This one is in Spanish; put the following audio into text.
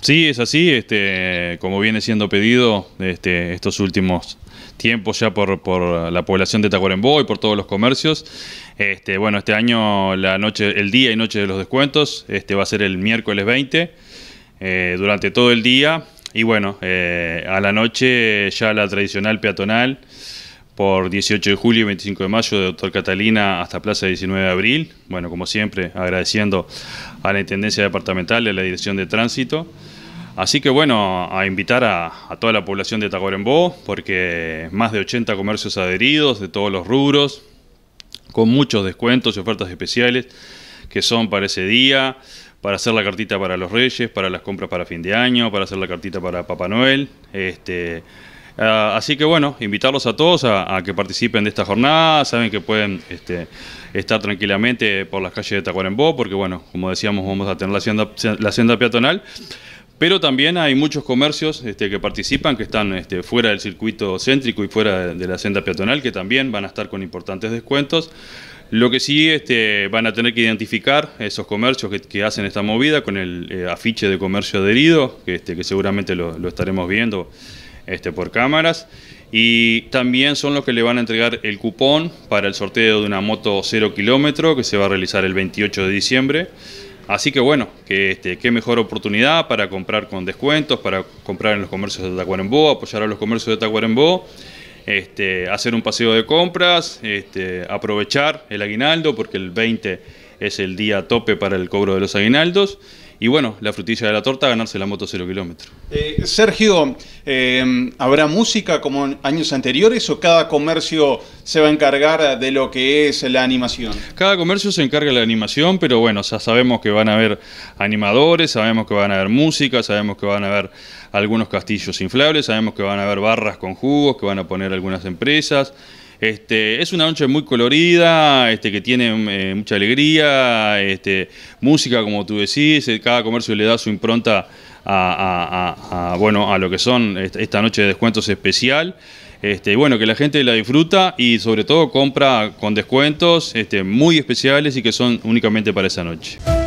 Sí, es así, este, como viene siendo pedido este, estos últimos tiempos ya por, por la población de Tacuarembó y por todos los comercios. Este, bueno, este año la noche, el día y noche de los descuentos este, va a ser el miércoles 20 eh, durante todo el día y bueno, eh, a la noche ya la tradicional peatonal por 18 de julio y 25 de mayo de Doctor Catalina hasta Plaza 19 de abril. Bueno, como siempre, agradeciendo a la Intendencia Departamental y a la Dirección de Tránsito. Así que bueno, a invitar a, toda la población de Tagorembó, porque más de 80 comercios adheridos de todos los rubros, con muchos descuentos y ofertas especiales que son para ese día, para hacer la cartita para los reyes, para las compras para fin de año, para hacer la cartita para Papá Noel. Este, Ah, así que bueno, invitarlos a todos a, que participen de esta jornada. Saben que pueden este, estar tranquilamente por las calles de Tacuarembó, porque bueno, como decíamos, vamos a tener la senda peatonal. Pero también hay muchos comercios este, que participan, que están este, fuera del circuito céntrico y fuera de, la senda peatonal, que también van a estar con importantes descuentos. Lo que sí van a tener que identificar esos comercios que, hacen esta movida con el eh, afiche de comercio adherido, que, seguramente lo estaremos viendo este, por cámaras. Y también son los que le van a entregar el cupón para el sorteo de una moto 0 kilómetro que se va a realizar el 28 de diciembre. Así que bueno, que este, qué mejor oportunidad para comprar con descuentos, para comprar en los comercios de Tacuarembó, apoyar a los comercios de Tacuarembó, este, hacer un paseo de compras, este, aprovechar el aguinaldo, porque el 20 es el día tope para el cobro de los aguinaldos y bueno, la frutilla de la torta, ganarse la moto cero kilómetro. Eh, Sergio, eh, ¿habrá música como en años anteriores o cada comercio se va a encargar de lo que es la animación? Cada comercio se encarga de la animación, pero bueno, ya sabemos que van a haber animadores, sabemos que van a haber música, sabemos que van a haber algunos castillos inflables, sabemos que van a haber barras con jugos que van a poner algunas empresas. Este, es una noche muy colorida, este, que tiene mm, eh, mucha alegría, este, música, como tú decís, eh, cada comercio le da su impronta a, bueno, a lo que son esta noche de descuentos especial. bueno, que la gente la disfruta y sobre todo compra con descuentos muy especiales y que son únicamente para esa noche.